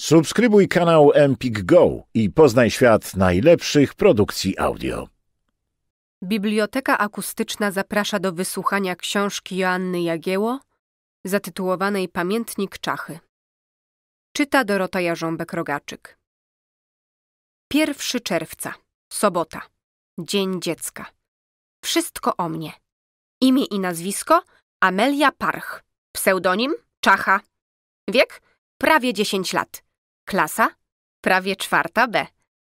Subskrybuj kanał Empik Go i poznaj świat najlepszych produkcji audio. Biblioteka Akustyczna zaprasza do wysłuchania książki Joanny Jagieło zatytułowanej Pamiętnik Czachy. Czyta Dorota Jarząbek-Rogaczyk. 1 czerwca, sobota, Dzień Dziecka. Wszystko o mnie. Imię i nazwisko Amelia Parch. Pseudonim Czacha. Wiek prawie 10 lat. Klasa? Prawie czwarta B.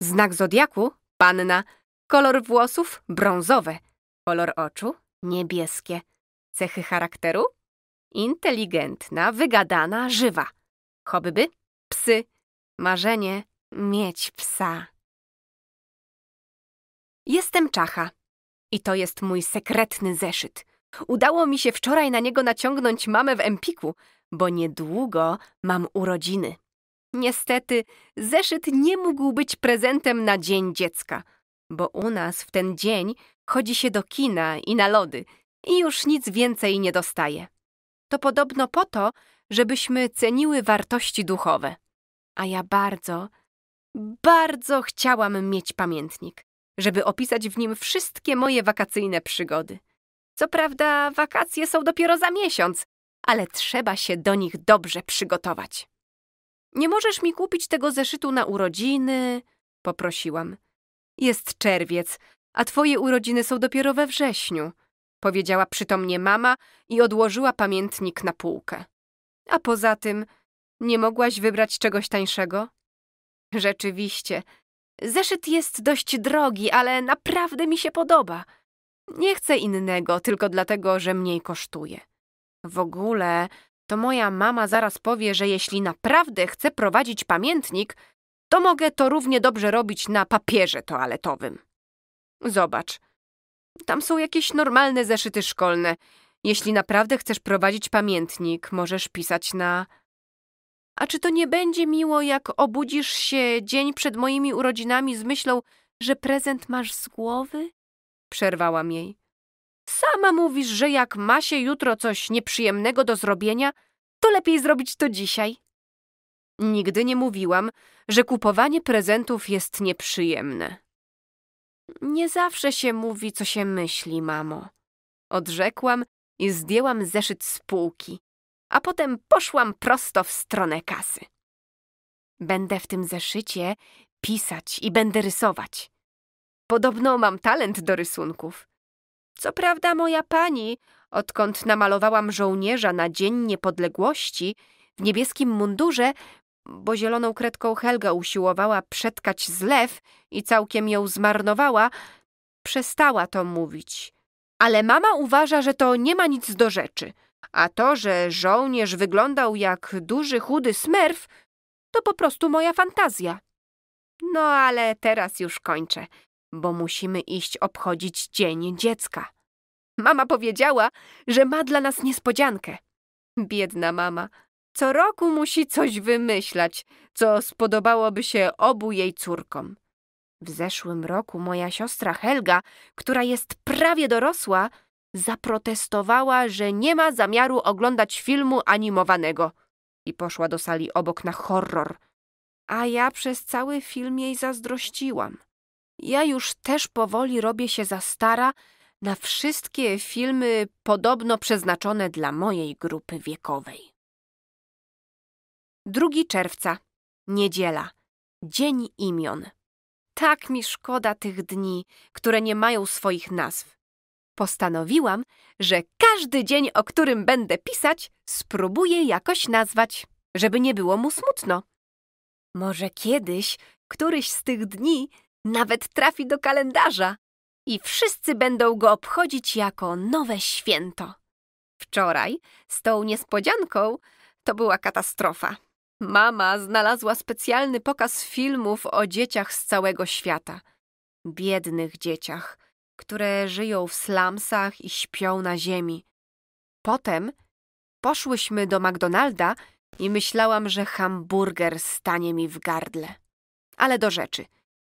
Znak zodiaku? Panna. Kolor włosów? Brązowe. Kolor oczu? Niebieskie. Cechy charakteru? Inteligentna, wygadana, żywa. Hobby? Psy. Marzenie? Mieć psa. Jestem Czacha. I to jest mój sekretny zeszyt. Udało mi się wczoraj na niego naciągnąć mamę w Empiku, bo niedługo mam urodziny. Niestety, zeszyt nie mógł być prezentem na Dzień Dziecka, bo u nas w ten dzień chodzi się do kina i na lody i już nic więcej nie dostaje. To podobno po to, żebyśmy ceniły wartości duchowe. A ja bardzo, bardzo chciałam mieć pamiętnik, żeby opisać w nim wszystkie moje wakacyjne przygody. Co prawda, wakacje są dopiero za miesiąc, ale trzeba się do nich dobrze przygotować. Nie możesz mi kupić tego zeszytu na urodziny? Poprosiłam. Jest czerwiec, a twoje urodziny są dopiero we wrześniu, powiedziała przytomnie mama i odłożyła pamiętnik na półkę. A poza tym, nie mogłaś wybrać czegoś tańszego? Rzeczywiście. Zeszyt jest dość drogi, ale naprawdę mi się podoba. Nie chcę innego, tylko dlatego, że mniej kosztuje. W ogóle to moja mama zaraz powie, że jeśli naprawdę chcę prowadzić pamiętnik, to mogę to równie dobrze robić na papierze toaletowym. Zobacz. Tam są jakieś normalne zeszyty szkolne. Jeśli naprawdę chcesz prowadzić pamiętnik, możesz pisać na. A czy to nie będzie miło, jak obudzisz się dzień przed moimi urodzinami z myślą, że prezent masz z głowy? Przerwałam jej. Sama mówisz, że jak ma się jutro coś nieprzyjemnego do zrobienia, to lepiej zrobić to dzisiaj. Nigdy nie mówiłam, że kupowanie prezentów jest nieprzyjemne. Nie zawsze się mówi, co się myśli, mamo. Odrzekłam i zdjęłam zeszyt z półki, a potem poszłam prosto w stronę kasy. Będę w tym zeszycie pisać i będę rysować. Podobno mam talent do rysunków. Co prawda moja pani Odkąd namalowałam żołnierza na Dzień Niepodległości w niebieskim mundurze, bo zieloną kredką Helga usiłowała przetkać zlew i całkiem ją zmarnowała, przestała to mówić. Ale mama uważa, że to nie ma nic do rzeczy, a to, że żołnierz wyglądał jak duży, chudy smerf, to po prostu moja fantazja. No ale teraz już kończę, bo musimy iść obchodzić Dzień Dziecka. Mama powiedziała, że ma dla nas niespodziankę. Biedna mama. Co roku musi coś wymyślać, co spodobałoby się obu jej córkom. W zeszłym roku moja siostra Helga, która jest prawie dorosła, zaprotestowała, że nie ma zamiaru oglądać filmu animowanego i poszła do sali obok na horror. A ja przez cały film jej zazdrościłam. Ja już też powoli robię się za stara, na wszystkie filmy podobno przeznaczone dla mojej grupy wiekowej. 2 czerwca, niedziela, dzień imion. Tak mi szkoda tych dni, które nie mają swoich nazw. Postanowiłam, że każdy dzień, o którym będę pisać, spróbuję jakoś nazwać, żeby nie było mu smutno. Może kiedyś, któryś z tych dni nawet trafi do kalendarza i wszyscy będą go obchodzić jako nowe święto. Wczoraj z tą niespodzianką to była katastrofa. Mama znalazła specjalny pokaz filmów o dzieciach z całego świata. Biednych dzieciach, które żyją w slumsach i śpią na ziemi. Potem poszłyśmy do McDonalda i myślałam, że hamburger stanie mi w gardle. Ale do rzeczy.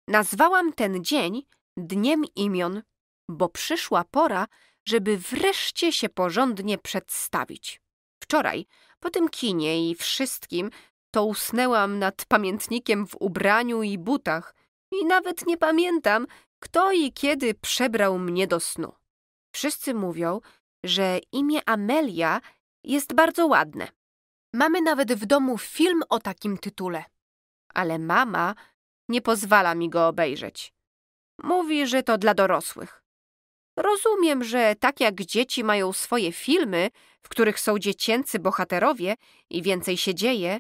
Nazwałam ten dzień dniem imion, bo przyszła pora, żeby wreszcie się porządnie przedstawić. Wczoraj, po tym kinie i wszystkim, to usnęłam nad pamiętnikiem w ubraniu i butach i nawet nie pamiętam, kto i kiedy przebrał mnie do snu. Wszyscy mówią, że imię Amelia jest bardzo ładne. Mamy nawet w domu film o takim tytule. Ale mama nie pozwala mi go obejrzeć. Mówi, że to dla dorosłych. Rozumiem, że tak jak dzieci mają swoje filmy, w których są dziecięcy bohaterowie i więcej się dzieje,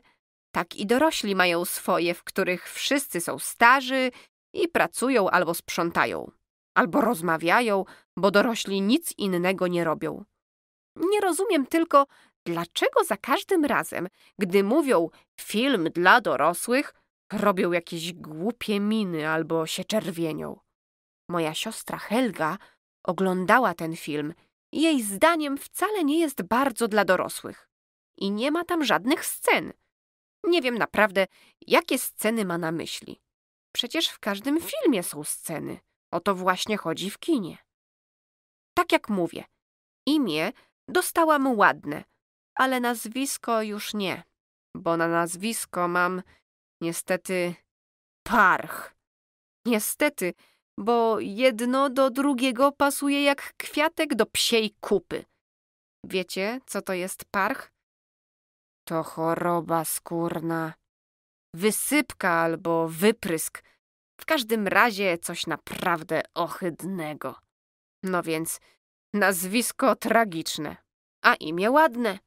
tak i dorośli mają swoje, w których wszyscy są starzy i pracują albo sprzątają, albo rozmawiają, bo dorośli nic innego nie robią. Nie rozumiem tylko, dlaczego za każdym razem, gdy mówią film dla dorosłych, robią jakieś głupie miny albo się czerwienią. Moja siostra Helga oglądała ten film i jej zdaniem wcale nie jest bardzo dla dorosłych. I nie ma tam żadnych scen. Nie wiem naprawdę, jakie sceny ma na myśli. Przecież w każdym filmie są sceny. O to właśnie chodzi w kinie. Tak jak mówię, imię dostałam ładne, ale nazwisko już nie, bo na nazwisko mam niestety parch. Niestety, bo jedno do drugiego pasuje jak kwiatek do psiej kupy. Wiecie, co to jest parch? To choroba skórna. Wysypka albo wyprysk. W każdym razie coś naprawdę ohydnego. No więc nazwisko tragiczne, a imię ładne.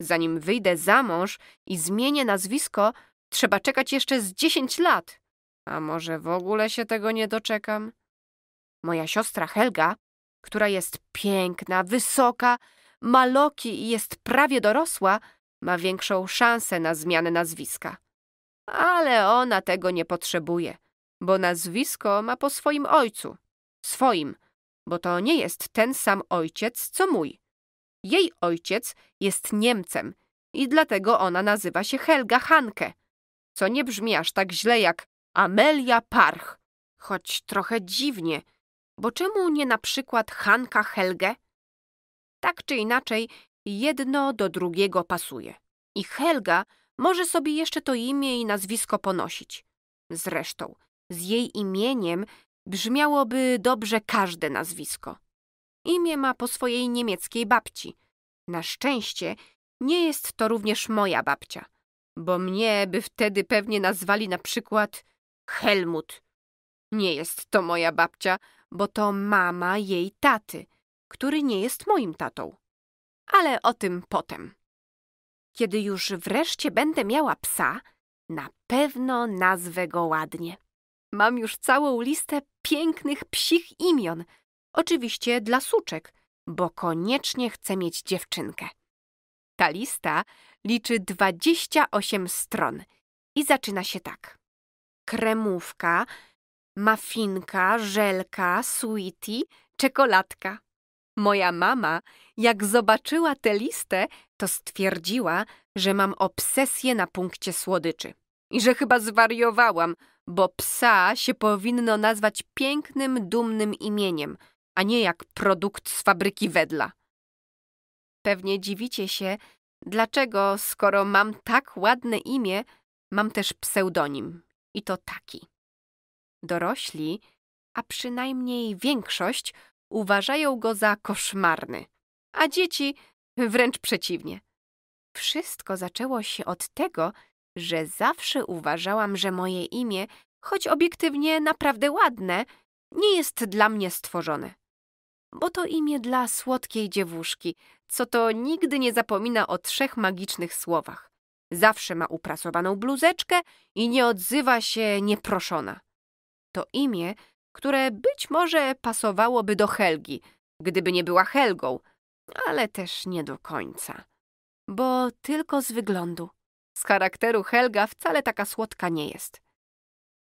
Zanim wyjdę za mąż i zmienię nazwisko, trzeba czekać jeszcze z dziesięć lat. A może w ogóle się tego nie doczekam? Moja siostra Helga, która jest piękna, wysoka, ma loki i jest prawie dorosła, ma większą szansę na zmianę nazwiska. Ale ona tego nie potrzebuje, bo nazwisko ma po swoim ojcu. Swoim, bo to nie jest ten sam ojciec, co mój. Jej ojciec jest Niemcem i dlatego ona nazywa się Helga Hanke, co nie brzmi aż tak źle jak Amelia Parch, choć trochę dziwnie, bo czemu nie na przykład Hanka Helge? Tak czy inaczej, jedno do drugiego pasuje. I Helga może sobie jeszcze to imię i nazwisko ponosić. Zresztą, z jej imieniem brzmiałoby dobrze każde nazwisko. Imię ma po swojej niemieckiej babci. Na szczęście nie jest to również moja babcia, bo mnie by wtedy pewnie nazwali na przykład Helmut. Nie jest to moja babcia, bo to mama jej taty, który nie jest moim tatą. Ale o tym potem. Kiedy już wreszcie będę miała psa, na pewno nazwę go ładnie. Mam już całą listę pięknych psich imion. Oczywiście dla suczek, bo koniecznie chcę mieć dziewczynkę. Ta lista liczy 28 stron i zaczyna się tak kremówka, mafinka, żelka, sweetie, czekoladka. Moja mama, jak zobaczyła tę listę, to stwierdziła, że mam obsesję na punkcie słodyczy i że chyba zwariowałam, bo psa się powinno nazwać pięknym, dumnym imieniem, a nie jak produkt z fabryki wedla. Pewnie dziwicie się, dlaczego, skoro mam tak ładne imię, mam też pseudonim. I to taki. Dorośli, a przynajmniej większość, uważają go za koszmarny, a dzieci wręcz przeciwnie. Wszystko zaczęło się od tego, że zawsze uważałam, że moje imię, choć obiektywnie naprawdę ładne, nie jest dla mnie stworzone. Bo to imię dla słodkiej dziewuszki, co to nigdy nie zapomina o trzech magicznych słowach. Zawsze ma uprasowaną bluzeczkę i nie odzywa się nieproszona. To imię, które być może pasowałoby do Helgi, gdyby nie była Helgą, ale też nie do końca. Bo tylko z wyglądu. Z charakteru Helga wcale taka słodka nie jest.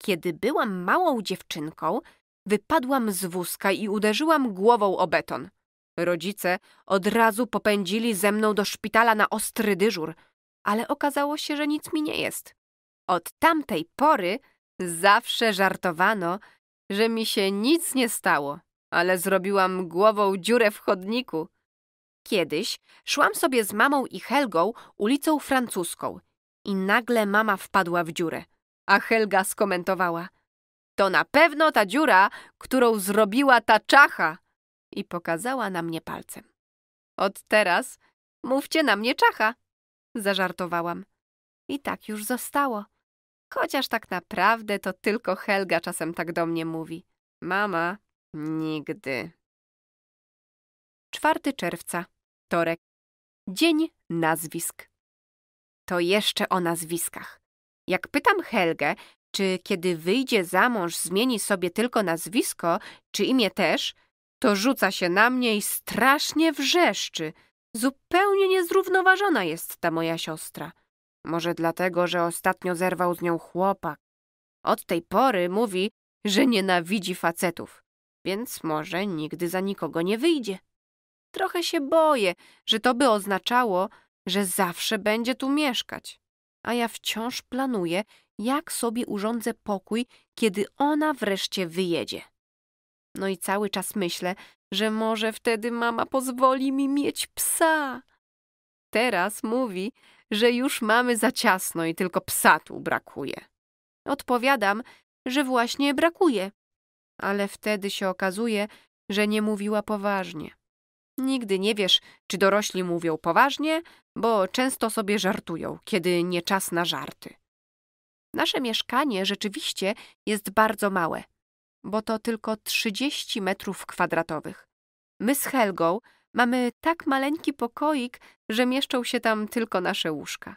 Kiedy byłam małą dziewczynką, wypadłam z wózka i uderzyłam głową o beton. Rodzice od razu popędzili ze mną do szpitala na ostry dyżur – ale okazało się, że nic mi nie jest. Od tamtej pory zawsze żartowano, że mi się nic nie stało, ale zrobiłam głową dziurę w chodniku. Kiedyś szłam sobie z mamą i Helgą ulicą francuską i nagle mama wpadła w dziurę, a Helga skomentowała – to na pewno ta dziura, którą zrobiła ta czacha! I pokazała na mnie palcem. Od teraz mówcie na mnie czacha! zażartowałam. I tak już zostało. Chociaż tak naprawdę to tylko Helga czasem tak do mnie mówi. Mama, nigdy. 4 czerwca, wtorek. Dzień nazwisk. To jeszcze o nazwiskach. Jak pytam Helgę, czy kiedy wyjdzie za mąż zmieni sobie tylko nazwisko, czy imię też, to rzuca się na mnie i strasznie wrzeszczy – Zupełnie niezrównoważona jest ta moja siostra. Może dlatego, że ostatnio zerwał z nią chłopak. Od tej pory mówi, że nienawidzi facetów, więc może nigdy za nikogo nie wyjdzie. Trochę się boję, że to by oznaczało, że zawsze będzie tu mieszkać. A ja wciąż planuję, jak sobie urządzę pokój, kiedy ona wreszcie wyjedzie. No i cały czas myślę, że może wtedy mama pozwoli mi mieć psa. Teraz mówi, że już mamy za ciasno i tylko psa tu brakuje. Odpowiadam, że właśnie brakuje. Ale wtedy się okazuje, że nie mówiła poważnie. Nigdy nie wiesz, czy dorośli mówią poważnie, bo często sobie żartują, kiedy nie czas na żarty. Nasze mieszkanie rzeczywiście jest bardzo małe bo to tylko 30 metrów kwadratowych. My z Helgą mamy tak maleńki pokoik, że mieszczą się tam tylko nasze łóżka.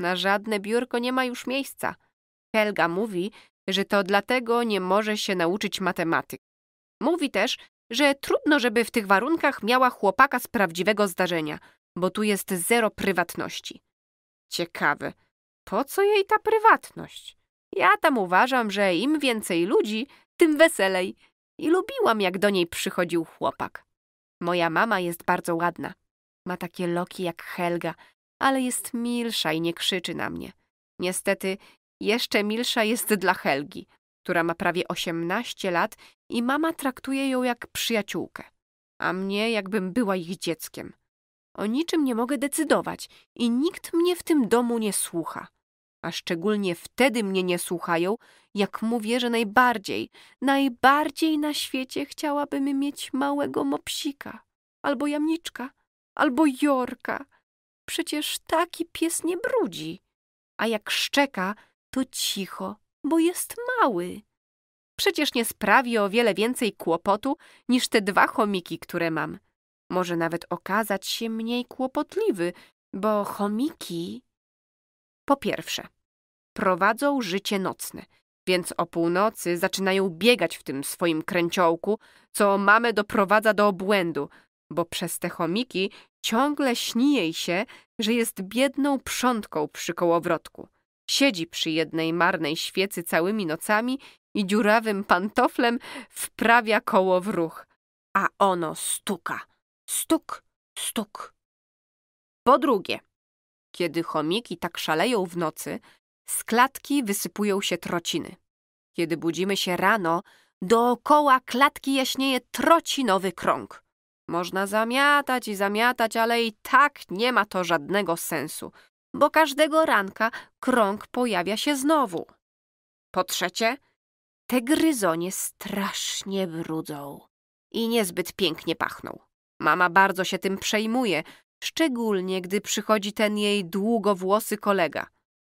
Na żadne biurko nie ma już miejsca. Helga mówi, że to dlatego nie może się nauczyć matematyki. Mówi też, że trudno, żeby w tych warunkach miała chłopaka z prawdziwego zdarzenia, bo tu jest zero prywatności. Ciekawe, po co jej ta prywatność? Ja tam uważam, że im więcej ludzi, tym weselej i lubiłam, jak do niej przychodził chłopak. Moja mama jest bardzo ładna. Ma takie loki jak Helga, ale jest milsza i nie krzyczy na mnie. Niestety, jeszcze milsza jest dla Helgi, która ma prawie osiemnaście lat i mama traktuje ją jak przyjaciółkę, a mnie jakbym była ich dzieckiem. O niczym nie mogę decydować i nikt mnie w tym domu nie słucha a szczególnie wtedy mnie nie słuchają, jak mówię, że najbardziej, najbardziej na świecie chciałabym mieć małego mopsika, albo jamniczka, albo jorka. Przecież taki pies nie brudzi, a jak szczeka, to cicho, bo jest mały. Przecież nie sprawi o wiele więcej kłopotu niż te dwa chomiki, które mam. Może nawet okazać się mniej kłopotliwy, bo chomiki. Po pierwsze, prowadzą życie nocne, więc o północy zaczynają biegać w tym swoim kręciołku, co mamę doprowadza do obłędu, bo przez te chomiki ciągle śni jej się, że jest biedną przątką przy kołowrotku. Siedzi przy jednej marnej świecy całymi nocami i dziurawym pantoflem wprawia koło w ruch, a ono stuka. Stuk, stuk. Po drugie, kiedy chomiki tak szaleją w nocy, z klatki wysypują się trociny. Kiedy budzimy się rano, dookoła klatki jaśnieje trocinowy krąg. Można zamiatać i zamiatać, ale i tak nie ma to żadnego sensu, bo każdego ranka krąg pojawia się znowu. Po trzecie, te gryzonie strasznie brudzą i niezbyt pięknie pachną. Mama bardzo się tym przejmuje, szczególnie gdy przychodzi ten jej długowłosy kolega.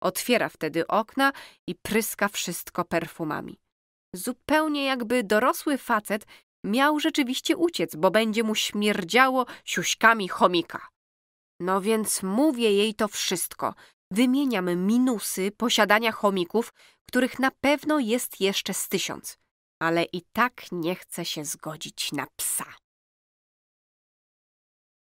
Otwiera wtedy okna i pryska wszystko perfumami. Zupełnie jakby dorosły facet miał rzeczywiście uciec, bo będzie mu śmierdziało siuśkami chomika. No więc mówię jej to wszystko. Wymieniam minusy posiadania chomików, których na pewno jest jeszcze z tysiąc. Ale i tak nie chcę się zgodzić na psa.